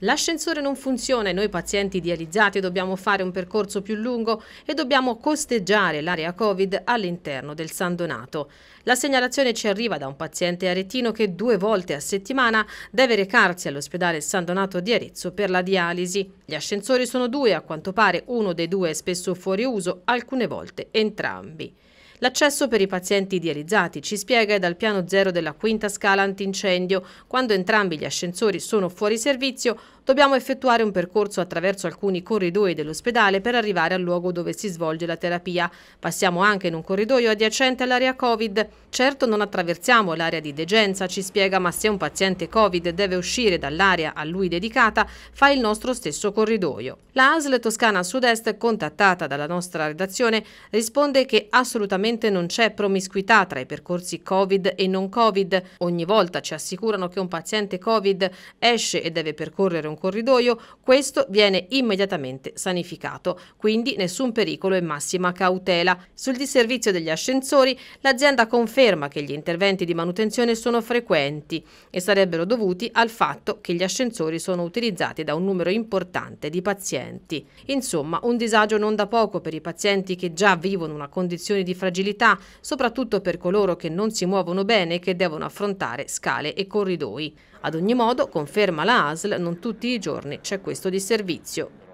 L'ascensore non funziona e noi pazienti dializzati dobbiamo fare un percorso più lungo e dobbiamo costeggiare l'area Covid all'interno del San Donato. La segnalazione ci arriva da un paziente aretino che due volte a settimana deve recarsi all'ospedale San Donato di Arezzo per la dialisi. Gli ascensori sono due, a quanto pare uno dei due è spesso fuori uso, alcune volte entrambi. L'accesso per i pazienti dializzati ci spiega è dal piano zero della quinta scala antincendio. Quando entrambi gli ascensori sono fuori servizio, dobbiamo effettuare un percorso attraverso alcuni corridoi dell'ospedale per arrivare al luogo dove si svolge la terapia. Passiamo anche in un corridoio adiacente all'area Covid. Certo non attraversiamo l'area di degenza, ci spiega, ma se un paziente Covid deve uscire dall'area a lui dedicata, fa il nostro stesso corridoio. La ASL Toscana Sud-Est, contattata dalla nostra redazione, risponde che assolutamente Attualmente non c'è promiscuità tra i percorsi Covid e non Covid. Ogni volta ci assicurano che un paziente Covid esce e deve percorrere un corridoio, questo viene immediatamente sanificato. Quindi nessun pericolo e massima cautela. Sul disservizio degli ascensori, l'azienda conferma che gli interventi di manutenzione sono frequenti e sarebbero dovuti al fatto che gli ascensori sono utilizzati da un numero importante di pazienti. Insomma, un disagio non da poco per i pazienti che già vivono una condizione di fragilità fragilità, soprattutto per coloro che non si muovono bene e che devono affrontare scale e corridoi. Ad ogni modo, conferma la ASL, non tutti i giorni c'è questo disservizio.